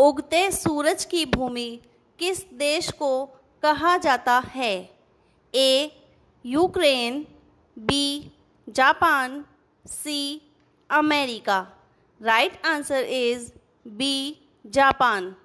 उगते सूरज की भूमि किस देश को कहा जाता है A Ukraine B Japan C America right answer is B Japan